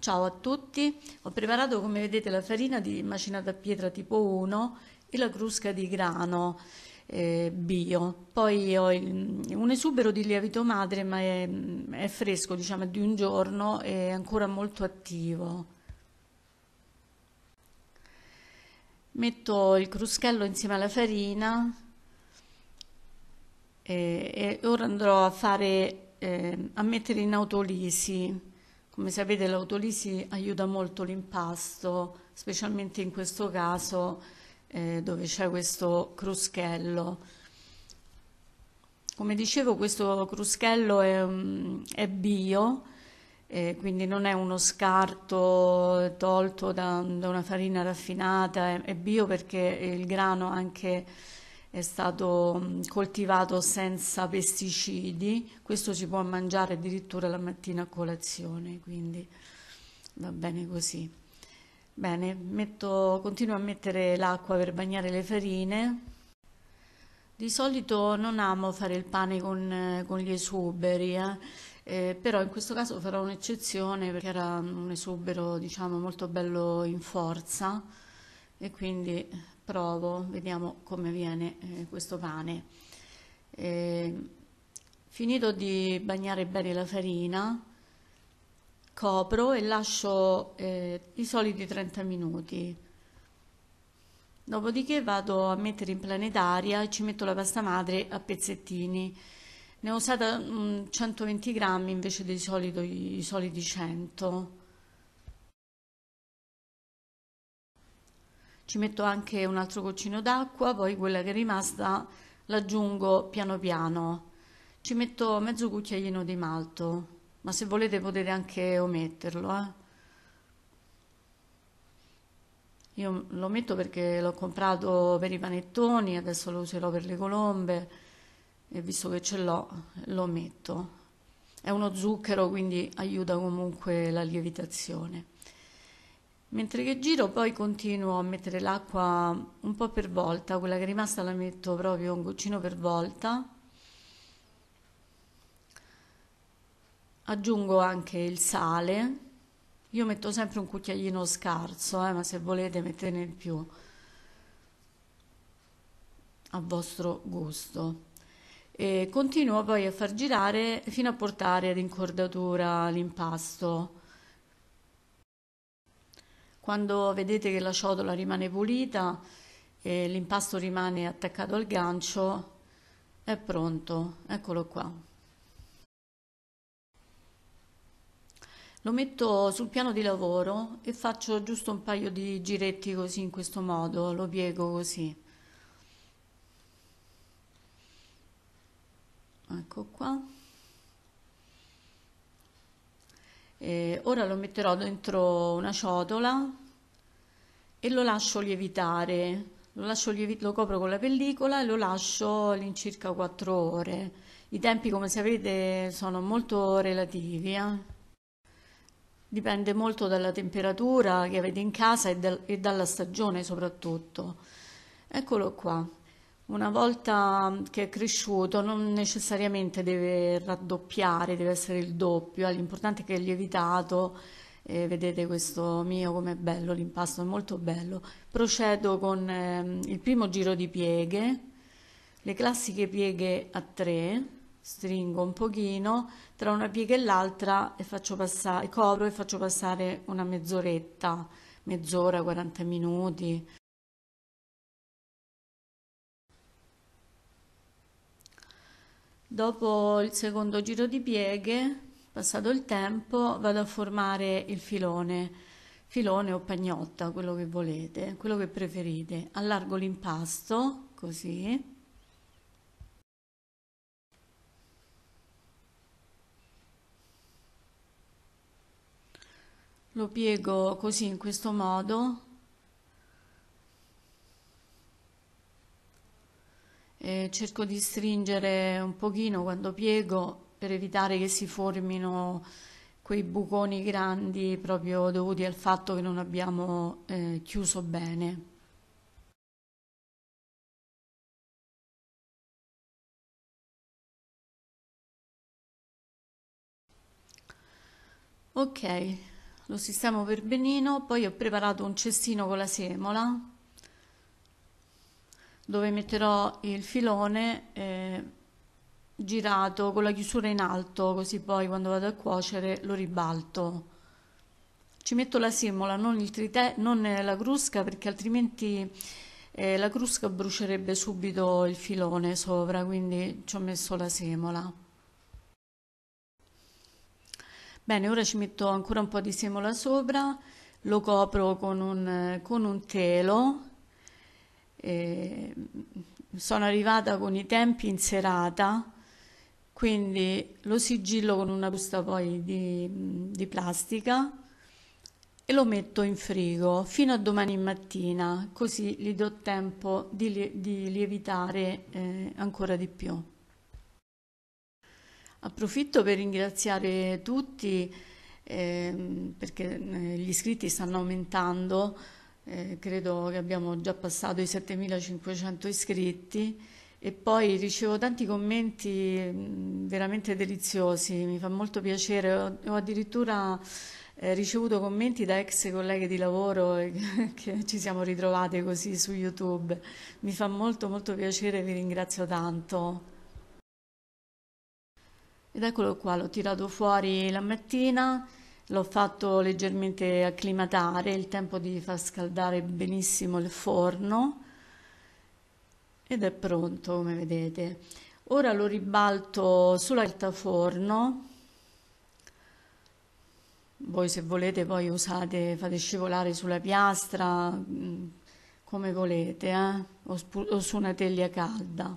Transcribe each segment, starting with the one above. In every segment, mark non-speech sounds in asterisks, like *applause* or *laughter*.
Ciao a tutti, ho preparato come vedete la farina di macinata a pietra tipo 1 e la crusca di grano eh, bio, poi ho il, mm, un esubero di lievito madre ma è, è fresco diciamo di un giorno e ancora molto attivo. Metto il cruscello insieme alla farina e, eh, e ora andrò a, fare, eh, a mettere in autolisi. Come sapete l'autolisi aiuta molto l'impasto, specialmente in questo caso eh, dove c'è questo cruschello. Come dicevo questo cruschello è, mm, è bio, eh, quindi non è uno scarto tolto da, da una farina raffinata, è, è bio perché il grano anche è stato mm, coltivato senza pesticidi, questo si può mangiare addirittura la mattina a colazione, quindi va bene così. Bene, metto, continuo a mettere l'acqua per bagnare le farine. Di solito non amo fare il pane con, con gli esuberi, eh? Eh, però in questo caso farò un'eccezione perché era un esubero diciamo molto bello in forza e quindi provo, vediamo come viene eh, questo pane. Eh, finito di bagnare bene la farina, copro e lascio eh, i soliti 30 minuti. Dopodiché vado a mettere in planetaria e ci metto la pasta madre a pezzettini. Ne ho usata 120 mm, grammi invece dei soliti 100 ci metto anche un altro goccino d'acqua, poi quella che è rimasta l'aggiungo piano piano. Ci metto mezzo cucchiaino di malto, ma se volete potete anche ometterlo. Eh. Io lo metto perché l'ho comprato per i panettoni, adesso lo userò per le colombe e visto che ce l'ho lo metto. È uno zucchero quindi aiuta comunque la lievitazione. Mentre che giro poi continuo a mettere l'acqua un po' per volta, quella che è rimasta la metto proprio un goccino per volta. Aggiungo anche il sale, io metto sempre un cucchiaino scarso, eh, ma se volete mettetene di più a vostro gusto. E continuo poi a far girare fino a portare ad incordatura l'impasto quando vedete che la ciotola rimane pulita e l'impasto rimane attaccato al gancio, è pronto, eccolo qua. Lo metto sul piano di lavoro e faccio giusto un paio di giretti così in questo modo, lo piego così. Ecco qua. E ora lo metterò dentro una ciotola e lo lascio lievitare, lo, lascio lievit- lo copro con la pellicola e lo lascio all'incirca 4 ore. I tempi, come sapete, sono molto relativi. Eh? Dipende molto dalla temperatura che avete in casa e, dal, e, dalla stagione soprattutto. Eccolo qua. Una volta mm, che è cresciuto non necessariamente deve raddoppiare, deve essere il doppio, eh, l'importante è che è lievitato eh, vedete questo mio com'è bello, l'impasto è molto bello. Procedo con eh, il primo giro di pieghe, le classiche pieghe a tre stringo un pochino, tra una piega e l'altra e faccio passare, copro e faccio passare una mezz'oretta, mezz'ora, 40 minuti. Dopo il secondo giro di pieghe Passato il tempo vado a formare il filone, filone o pagnotta, quello che volete, quello che preferite. Allargo l'impasto, così. Lo piego così in questo modo e cerco di stringere un pochino quando piego per evitare che si formino quei buconi grandi proprio dovuti al fatto che non abbiamo eh, chiuso bene. Ok, lo sistemo per benino, poi ho preparato un cestino con la semola dove metterò il filone eh, girato con la chiusura in alto così poi quando vado a cuocere lo ribalto ci metto la semola non, il trite, non la crusca perché altrimenti eh, la crusca brucierebbe subito il filone sopra quindi ci ho messo la semola bene ora ci metto ancora un po' di semola sopra lo copro con un, con un telo eh, sono arrivata con i tempi in serata quindi lo sigillo con una busta poi di, di plastica e lo metto in frigo fino a domani mattina, così gli do tempo di, di lievitare eh, ancora di più. Approfitto per ringraziare tutti ehm, eh, perché gli iscritti stanno aumentando, eh, credo che abbiamo già passato i 7500 iscritti e poi ricevo tanti commenti mm, veramente deliziosi, mi fa molto piacere, ho, ho addirittura eh, ricevuto commenti da ex colleghe di lavoro *laughs* che ci siamo ritrovate così su YouTube, mi fa molto molto piacere e vi ringrazio tanto. Ed eccolo qua, l'ho tirato fuori la mattina, l'ho fatto leggermente acclimatare, il tempo di far scaldare benissimo il forno ed è pronto come vedete ora lo ribalto sulla cartaforno voi se volete poi usate fate scivolare sulla piastra mm, come volete eh? o, o, su una teglia calda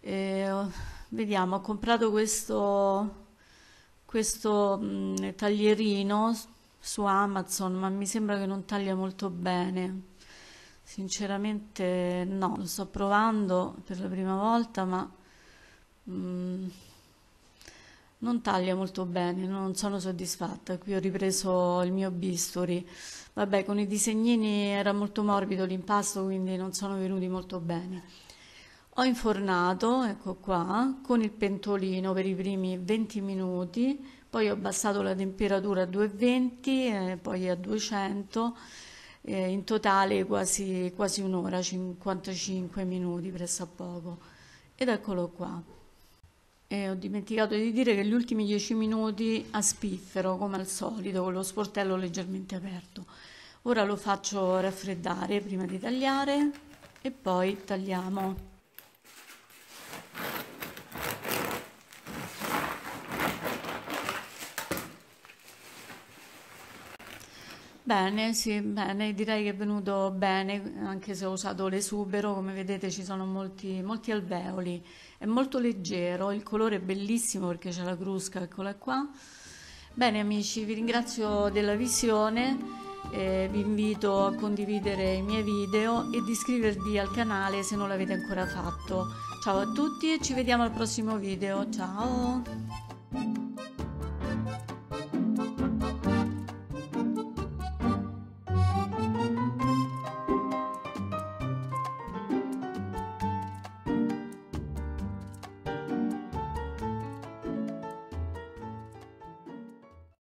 e, oh, vediamo ho comprato questo questo mh, mm, taglierino su Amazon ma mi sembra che non taglia molto bene Sinceramente no, lo sto provando per la prima volta, ma mh, mm, non taglia molto bene, non sono soddisfatta. Qui ho ripreso il mio bisturi. Vabbè, con i disegnini era molto morbido l'impasto, quindi non sono venuti molto bene. Ho infornato, ecco qua, con il pentolino per i primi 20 minuti, poi ho abbassato la temperatura a 220, eh, poi a 200 eh, in totale quasi, quasi un'ora, 55 minuti presso a poco. Ed eccolo qua. E eh, ho dimenticato di dire che gli ultimi 10 minuti a spiffero, come al solito, con lo sportello leggermente aperto. Ora lo faccio raffreddare prima di tagliare e poi tagliamo. Bene, sì, bene, direi che è venuto bene, anche se ho usato l'esubero, come vedete ci sono molti, molti alveoli, è molto leggero, il colore è bellissimo perché c'è la crusca, eccola qua. Bene amici, vi ringrazio della visione, eh, vi invito a condividere i miei video e di iscrivervi al canale se non l'avete ancora fatto. Ciao a tutti e ci vediamo al prossimo video, ciao!